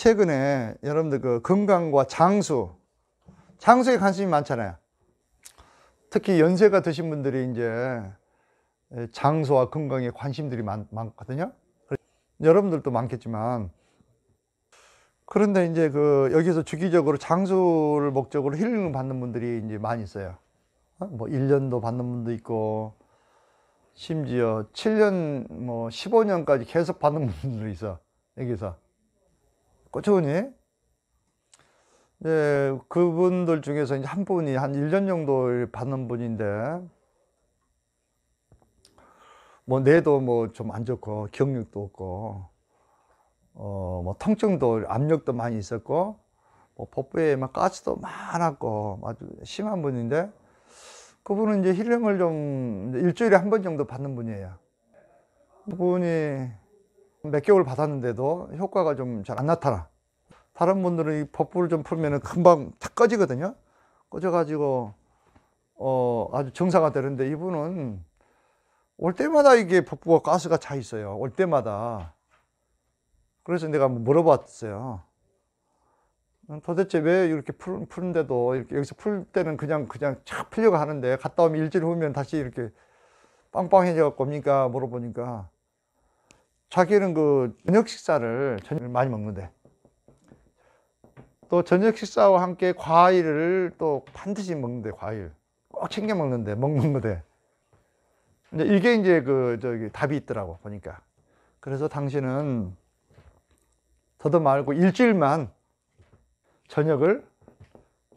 최근에 여러분들 그 건강과 장수, 장수에 관심이 많잖아요. 특히 연세가 드신 분들이 이제 장수와 건강에 관심들이 많, 많거든요. 여러분들도 많겠지만 그런데 이제 그 여기서 주기적으로 장수를 목적으로 힐링을 받는 분들이 이제 많이 있어요. 어? 뭐 1년도 받는 분도 있고 심지어 7년 뭐 15년까지 계속 받는 분들도 있어. 여기서 꽂혀오니 예, 그분들 중에서 이제 한 분이 한 1년 정도 받는 분인데 뭐 뇌도 뭐 좀 안 좋고 경력도 없고 어뭐 통증도 압력도 많이 있었고 뭐 복부에 막 가스도 많았고 아주 심한 분인데 그분은 이제 힐링을 좀 일주일에 한 번 정도 받는 분이에요. 그분이 몇 개월 받았는데도 효과가 좀 잘 안 나타나 다른 분들은 이 법부를 좀 풀면 금방 탁 꺼지거든요 꺼져가지고 어 아주 정상가 되는데 이분은 올 때마다 이게 법부가 가스가 차 있어요 올 때마다 그래서 내가 물어봤어요 도대체 왜 이렇게 푸 푸는데도 이렇게 여기서 풀 때는 그냥 그냥 착 풀려고 하는데 갔다 오면 일주일 후면 다시 이렇게 빵빵해져 겁니까 물어보니까 자기는 그 저녁 식사를 저녁을 많이 먹는데 또 저녁 식사와 함께 과일을 또 반드시 먹는데 과일 꼭 챙겨 먹는데 먹는 거대 이제 이게 이제 그 저기 답이 있더라고 보니까 그래서 당신은 더도 말고 일주일만 저녁을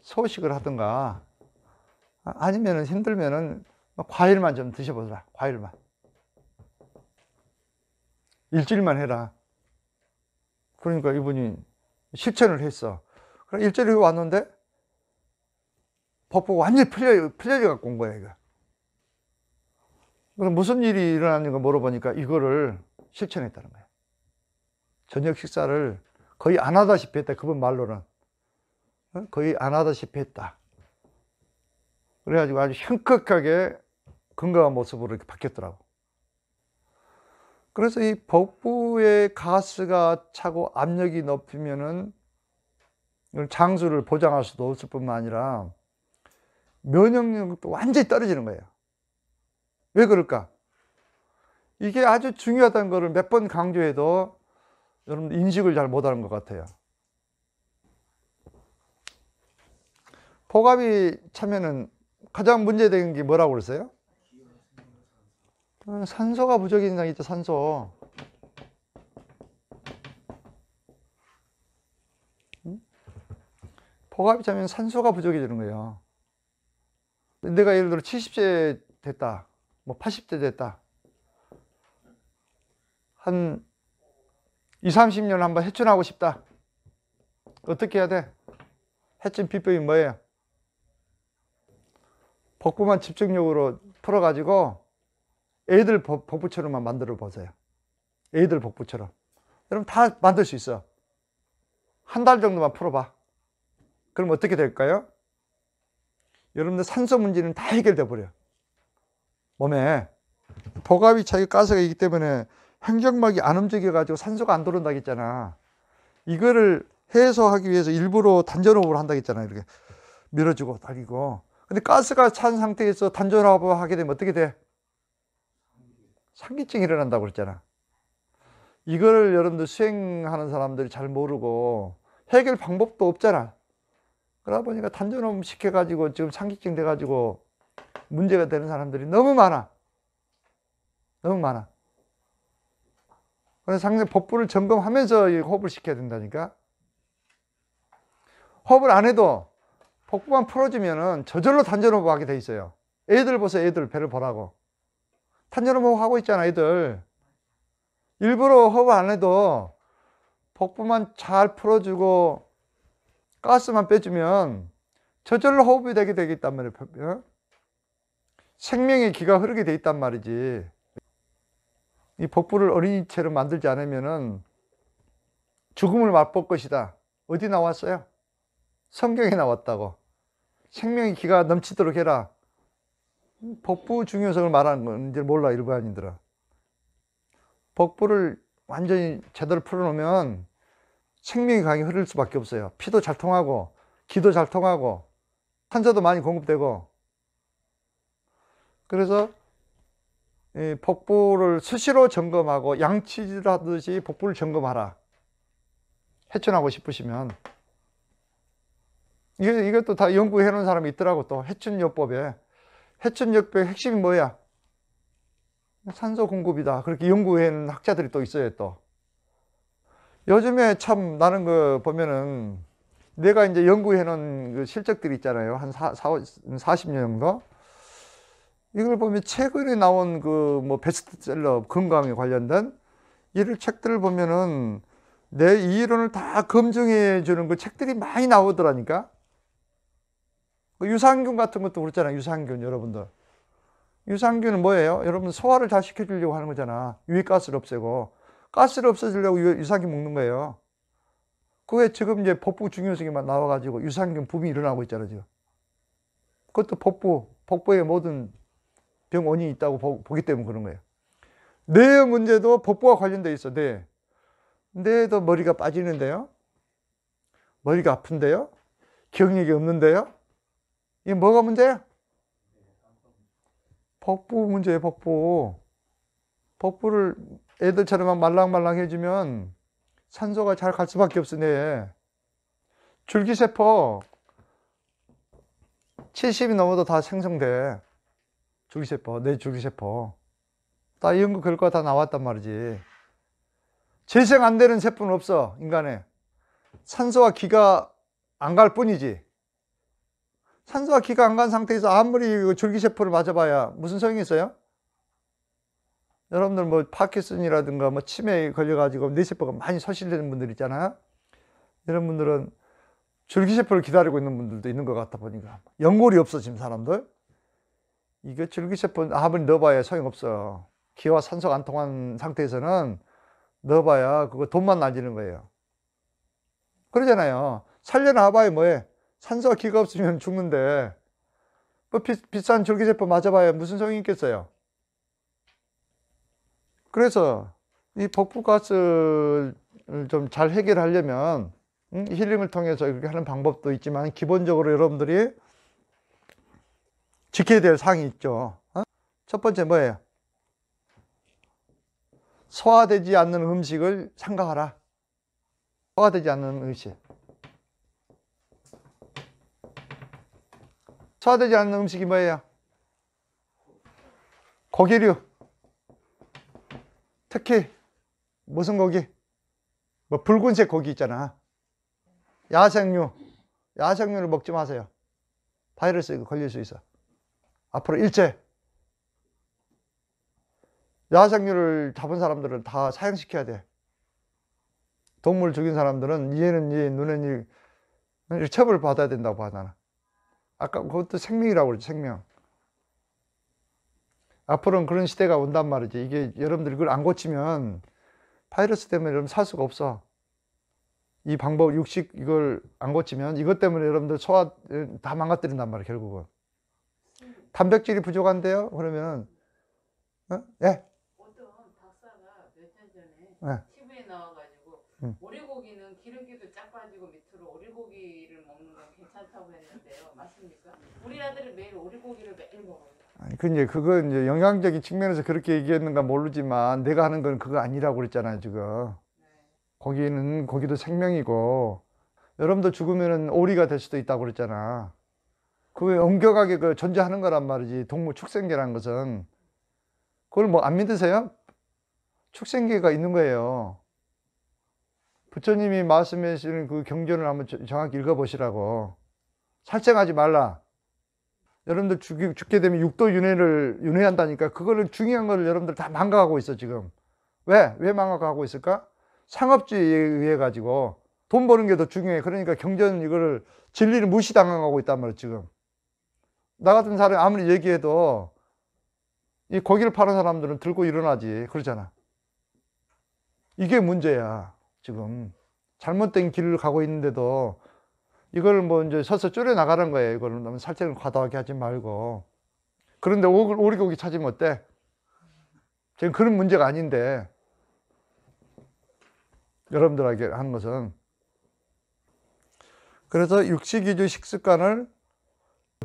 소식을 하든가 아, 아니면 힘들면은 뭐 과일만 좀 드셔보라 과일만 일주일만 해라. 그러니까 이분이 실천을 했어. 그래 일주일이 왔는데 법보가 완전히 풀려, 풀려 갖고 온 거야, 이거. 그래 무슨 일이 일어나는가 물어보니까 이거를 실천했다는 거야. 저녁 식사를 거의 안 하다시피 했다. 그분 말로는. 어? 거의 안 하다시피 했다. 그래가지고 아주 현격하게 건강한 모습으로 이렇게 바뀌었더라고. 그래서 이 복부에 가스가 차고 압력이 높으면은 장수를 보장할 수도 없을 뿐만 아니라 면역력도 완전히 떨어지는 거예요. 왜 그럴까? 이게 아주 중요하다는 것을 몇 번 강조해도 여러분 인식을 잘 못하는 것 같아요. 포갑이 차면은 가장 문제되게 뭐라고 그랬어요? 아, 산소가 부족인 이상있죠 산소 포갑이 차면 산소가 부족이되는 거예요 내가 예를 들어 70세 됐다 뭐 80대 됐다 한 20, 30년 한번 해춘하고 싶다 어떻게 해야 돼? 해춘 비법이 뭐예요? 복부만 집중력으로 풀어가지고 애들 복부처럼만 만들어 보세요. 애들 복부처럼. 여러분 다 만들 수 있어. 한 달 정도만 풀어봐. 그럼 어떻게 될까요? 여러분들 산소 문제는 다 해결돼 버려. 몸에 복압이 차이 가스가 있기 때문에 횡격막이 안 움직여 가지고 산소가 안 들어온다 했잖아. 이거를 해소하기 위해서 일부러 단전호흡을 한다 했잖아. 이렇게 밀어주고 달리고. 근데 가스가 찬 상태에서 단전호흡을 하게 되면 어떻게 돼? 상기증이 일어난다고 그랬잖아. 이걸 여러분들 수행하는 사람들이 잘 모르고 해결 방법도 없잖아. 그러다 보니까 단전음 시켜가지고 지금 상기증 돼가지고 문제가 되는 사람들이 너무 많아. 너무 많아. 그래서 항상 법부를 점검하면서 호흡을 시켜야 된다니까. 호흡을 안 해도 복부만 풀어주면은 저절로 단전호흡하게 돼 있어요. 애들 보세요. 애들 배를 보라고. 탄저는뭐 하고 있잖아 애들 일부러 허브 안 해도 복부만 잘 풀어주고 가스만 빼주면 저절로 호흡이 되게 되기 단 말이에요 어? 생명의 기가 흐르게 돼 있단 말이지 이 복부를 어린이체로 만들지 않으면 죽음을 맛볼 것이다 어디 나왔어요? 성경에 나왔다고 생명의 기가 넘치도록 해라 복부 중요성을 말하는 건 이제 몰라 일반인들아 복부를 완전히 제대로 풀어놓으면 생명이 강하 흐를 수밖에 없어요 피도 잘 통하고 기도 잘 통하고 산소도 많이 공급되고 그래서 복부를 수시로 점검하고 양치질 하듯이 복부를 점검하라 해충하고 싶으시면 이것도다 연구해 놓은 사람이 있더라고 또 해충요법에 해천역병의 핵심이 뭐야? 산소 공급이다. 그렇게 연구한 학자들이 또 있어요, 또. 요즘에 참 나는 그 보면은 내가 이제 연구해 놓은 그 실적들이 있잖아요. 한 사, 사, 40년 정도. 이걸 보면 최근에 나온 그 뭐 베스트셀러 건강에 관련된 이런 책들을 보면은 내 이론을 다 검증해 주는 그 책들이 많이 나오더라니까. 그 유산균 같은 것도 그렇잖아요. 유산균 여러분들. 유산균은 뭐예요? 여러분 소화를 잘 시켜주려고 하는 거잖아. 유익가스를 없애고. 가스를 없애주려고 유산균 먹는 거예요. 그게 지금 이제 복부 중요성이 막 나와가지고 유산균 붐이 일어나고 있잖아요. 지금. 그것도 복부, 복부의 모든 병 원인이 있다고 보기 때문에 그런 거예요. 뇌의 문제도 복부와 관련되어 있어. 뇌. 뇌도 머리가 빠지는데요. 머리가 아픈데요. 기억력이 없는데요. 이게 뭐가 문제야? 복부 문제예요, 복부. 복부를 애들처럼 말랑말랑 해주면 산소가 잘 갈 수밖에 없으네. 줄기세포 70이 넘어도 다 생성돼. 줄기세포, 내 줄기세포. 다 연구 결과 다 나왔단 말이지. 재생 안 되는 세포는 없어, 인간에. 산소와 기가 안 갈 뿐이지. 산소가 기가 안 간 상태에서 아무리 줄기세포를 맞아봐야 무슨 소용이 있어요? 여러분들 뭐파키슨이라든가뭐 치매에 걸려가지고 뇌세포가 많이 소실되는 분들 있잖아요. 이런 분들은 줄기세포를 기다리고 있는 분들도 있는 것 같다 보니까 연골이 없어 지금 사람들. 이게 줄기세포 아무리 넣어봐야 소용없어. 기와 산소가 안 통한 상태에서는 넣어봐야 그거 돈만 날리는 거예요. 그러잖아요. 살려놔봐야 뭐해? 산소가 기가 없으면 죽는데 뭐 비, 비싼 줄기세포 맞아봐야 무슨 소용이 있겠어요 그래서 이 복부가스를 좀 잘 해결하려면 힐링을 통해서 그렇게 하는 방법도 있지만 기본적으로 여러분들이 지켜야 될 사항이 있죠 어? 첫 번째 뭐예요? 소화되지 않는 음식을 생각하라 소화되지 않는 음식 소화되지 않는 음식이 뭐예요? 고기류 특히 무슨 고기? 뭐 붉은색 고기 있잖아 야생류 야생류를 먹지 마세요 바이러스 에 걸릴 수 있어 앞으로 일제 야생류를 잡은 사람들을 다 사형시켜야 돼 동물 죽인 사람들은 이해는 이해 눈에는 이해 처벌 받아야 된다고 하잖아 아까 그것도 생명이라고 그러죠 생명 앞으로는 그런 시대가 온단 말이지 이게 여러분들 이걸 안 고치면 바이러스 때문에 여러분 살 수가 없어 이 방법 육식 이걸 안 고치면 이것 때문에 여러분들 소화 다 망가뜨린단 말이에 결국은 단백질이 부족한데요 그러면 어? 예? 어떤 박사가 몇년 전에 예. TV에 나와가지고 오리고기는 기름기도 쫙 빠지고 밑으로 오리고기를 먹는 건 괜찮다고 했는데요. 맞습니까? 우리 아들은 매일 오리고기를 매일 먹어요. 아니, 그 이제 그건 이제 영양적인 측면에서 그렇게 얘기했는가 모르지만 내가 하는 건 그거 아니라고 그랬잖아요, 지금. 네. 고기는 고기도 생명이고 여러분도 죽으면 오리가 될 수도 있다고 그랬잖아. 그왜 엄격하게 그 존재하는 거란 말이지. 동물 축생계란 것은 그걸 뭐 안 믿으세요? 축생계가 있는 거예요. 부처님이 말씀해 주시는 그 경전을 한번 정확히 읽어보시라고 살생하지 말라 여러분들 죽, 이 죽게 되면 육도 윤회를 윤회한다니까 그거를 중요한 거를 여러분들 다 망각하고 있어 지금 왜? 왜 망각하고 있을까? 상업주의에 의해 가지고 돈 버는 게 더 중요해 그러니까 경전은 이거를 진리를 무시당하고 있단 말이야 지금 나 같은 사람이 아무리 얘기해도 이 고기를 파는 사람들은 들고 일어나지 그러잖아 이게 문제야 지금 잘못된 길을 가고 있는데도 이걸 뭐 이제 서서 줄여나가는 거예요. 이걸 너무 살짝은 과도하게 하지 말고. 그런데 오리고기 찾으면 어때? 지금 그런 문제가 아닌데 여러분들에게 하는 것은 그래서 육식 위주 식습관을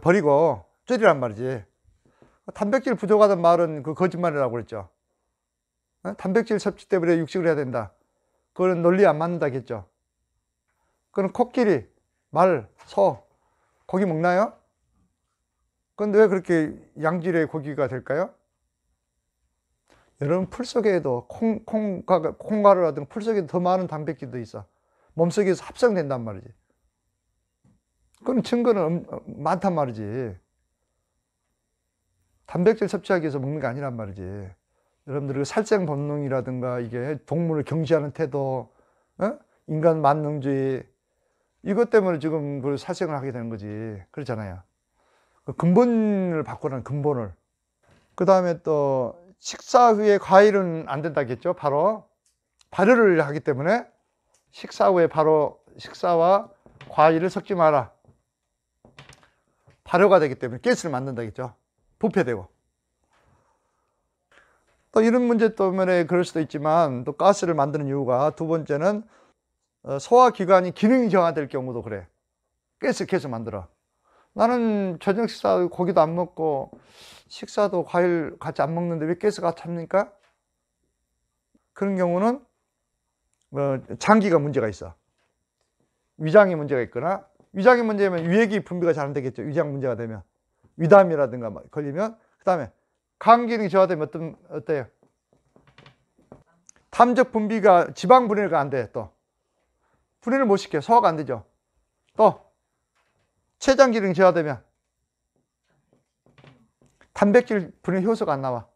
버리고 줄리란 말이지 단백질 부족하단 말은 그 거짓말이라고 그랬죠 어? 단백질 섭취 때문에 육식을 해야 된다 그거는 논리 안 맞는다겠죠. 그건 코끼리, 말, 소, 고기 먹나요? 그런데 왜 그렇게 양질의 고기가 될까요? 여러분 풀 속에도 콩, 콩가, 콩가루라든가 풀 속에 더 많은 단백질도 있어. 몸속에서 합성된단 말이지. 그런 증거는 어, 많단 말이지. 단백질 섭취하기 위해서 먹는 게 아니란 말이지. 여러분들 그 살생 본능이라든가 이게 동물을 경시하는 태도, 어? 인간 만능주의 이것 때문에 지금 그걸 살생을 하게 되는 거지. 그렇잖아요. 그 근본을 바꾸는 근본을. 그 다음에 또 식사 후에 과일은 안 된다겠죠. 바로 발효를 하기 때문에 식사 후에 바로 식사와 과일을 섞지 마라. 발효가 되기 때문에 가스를 만든다겠죠. 부패되고. 또 이런 문제 때문에 그럴 수도 있지만 또 가스를 만드는 이유가 두 번째는 어, 소화기관이 기능이 저하될 경우도 그래 계속 계속 만들어 나는 저녁 식사 고기도 안 먹고 식사도 과일 같이 안 먹는데 왜 계속 같이 합니까? 그런 경우는 어, 장기가 문제가 있어 위장에 문제가 있거나 위장에 문제면 위액이 분비가 잘 안 되겠죠 위장 문제가 되면 위담이라든가 걸리면 그 다음에 간기능이 저하되면 어떤, 어때요? 탐적 분비가 지방 분해가 안 돼, 또. 분해를 못 시켜. 소화가 안 되죠. 또, 췌장 기능이 저하되면 단백질 분해 효소가 안 나와.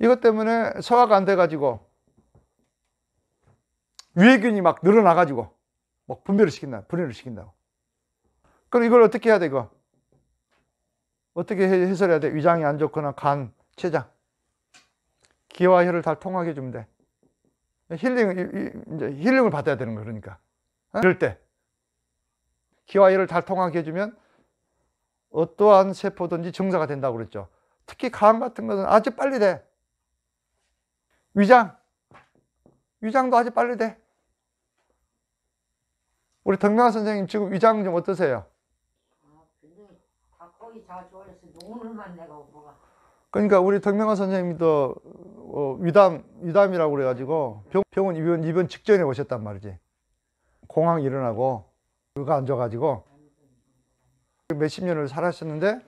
이것 때문에 소화가 안 돼가지고 위액균이 막 늘어나가지고 막 분비를 시킨다. 분해를 시킨다고. 그럼 이걸 어떻게 해야 돼, 이거? 어떻게 해설해야 돼? 위장이 안 좋거나 간, 췌장. 기와 혈을 다 통하게 해주면 돼. 힐링, 이제 힐링을 받아야 되는 거 그러니까. 어? 이럴 때. 기와 혈을 다 통하게 해주면 어떠한 세포든지 증사가 된다고 그랬죠. 특히 간 같은 것은 아주 빨리 돼. 위장. 위장도 아주 빨리 돼. 우리 덕명 선생님 지금 위장 좀 어떠세요? 그러니까 우리 덕명화 선생님도 어, 위담 위담이라고 그래가지고 병, 원 입원 입원 직전에 오셨단 말이지. 공항 일어나고 누가 앉아가지고 몇십 년을 살았었는데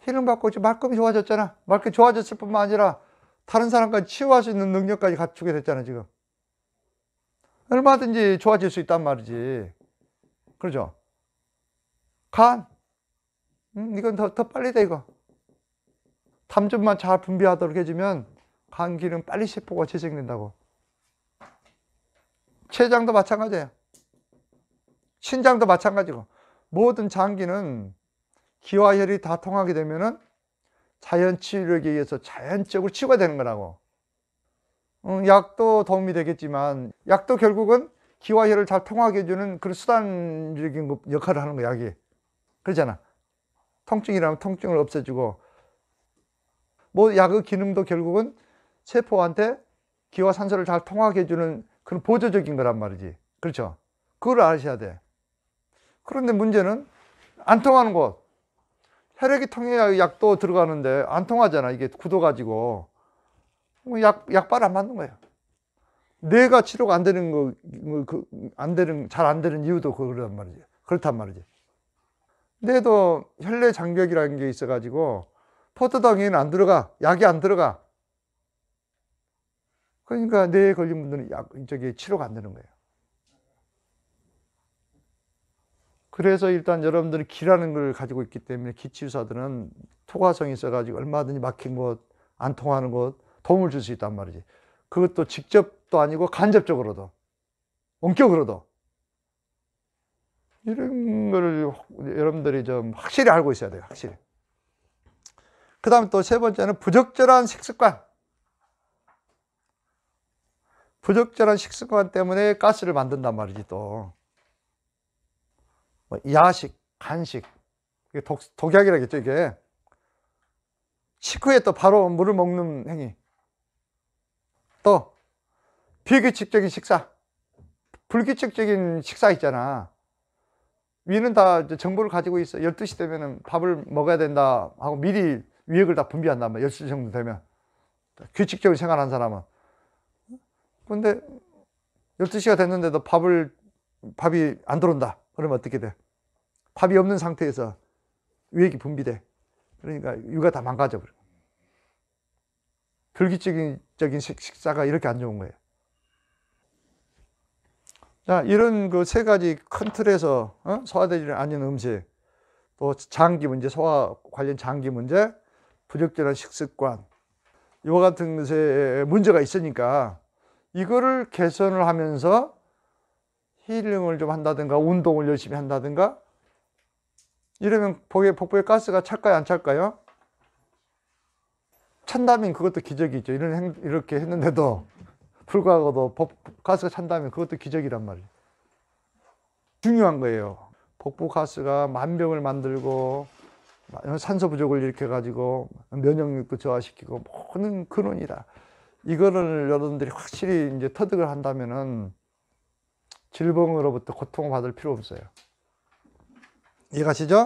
힐링 받고 이제 말끔 좋아졌잖아. 말끔 좋아졌을 뿐만 아니라 다른 사람까지 치유할 수 있는 능력까지 갖추게 됐잖아 지금. 얼마든지 좋아질 수 있단 말이지. 그렇죠? 간 음, 이건 더, 더 빨리 돼, 이거. 담즙만 잘 분비하도록 해주면 감기는 빨리 세포가 재생된다고. 췌장도 마찬가지예요. 신장도 마찬가지고. 모든 장기는 기와 혈이 다 통하게 되면은 자연 치료에 의해서 자연적으로 치유가 되는 거라고. 음, 약도 도움이 되겠지만 약도 결국은 기와 혈을 잘 통하게 해주는 그런 수단적인 역할을 하는 거 약이. 그러잖아. 통증이라면 통증을 없애주고 뭐 약의 기능도 결국은 세포한테 기와 산소를 잘 통하게 해주는 그런 보조적인 거란 말이지 그렇죠 그걸 아셔야 돼 그런데 문제는 안 통하는 곳 혈액이 통해야 약도 들어가는데 안 통하잖아 이게 굳어가지고 뭐 약, 약발 안 맞는 거예요 뇌가 치료가 안 되는 거, 그, 안 되는, 잘 안 되는 이유도 그거란 말이지. 그렇단 말이지. 근데도 혈내 장벽이라는 게 있어가지고 포도당이는안 들어가 약이 안 들어가 그러니까 뇌에 걸린 분들은 약 저기 치료가 안 되는 거예요. 그래서 일단 여러분들이 기라는 걸 가지고 있기 때문에 기치유사들은 토과성이 있어가지고 얼마든지 막힌 곳, 안 통하는 곳 도움을 줄 수 있단 말이지. 그것도 직접도 아니고 간접적으로도, 원격으로도. 이런 거를 여러분들이 좀 확실히 알고 있어야 돼요. 확실히. 그 다음에 또 세 번째는 부적절한 식습관. 부적절한 식습관 때문에 가스를 만든단 말이지 또. 뭐 야식, 간식, 독, 독약이라겠죠 이게. 식후에 또 바로 물을 먹는 행위. 또 비규칙적인 식사. 불규칙적인 식사 있잖아. 위는 다 정보를 가지고 있어. 12시 되면 밥을 먹어야 된다 하고 미리 위액을 다 분비한단 말이야. 12시 정도 되면. 규칙적으로 생활한 사람은. 근데 12시가 됐는데도 밥을, 밥이 안 들어온다. 그러면 어떻게 돼? 밥이 없는 상태에서 위액이 분비돼. 그러니까 위가 다 망가져버려. 불규칙적인 식사가 이렇게 안 좋은 거예요. 자, 이런 그 세 가지 큰 틀에서 어? 소화되지 않는 음식, 또 장기 문제, 소화 관련 장기 문제, 부적절한 식습관, 이와 같은 것에 문제가 있으니까 이거를 개선을 하면서 힐링을 좀 한다든가 운동을 열심히 한다든가 이러면 복에, 복부에 가스가 찰까요? 안 찰까요? 찬다면 그것도 기적이죠. 이런 이렇게 했는데도 불과하고도 부 가스가 찬다면 그것도 기적이란 말이에요. 중요한 거예요. 복부 가스가 만병을 만들고 산소 부족을 일으켜 가지고 면역력도 저하시키고 모든 근원이라 이거를 여러분들이 확실히 이제 터득을 한다면은 질병으로부터 고통을 받을 필요 없어요. 이해가시죠?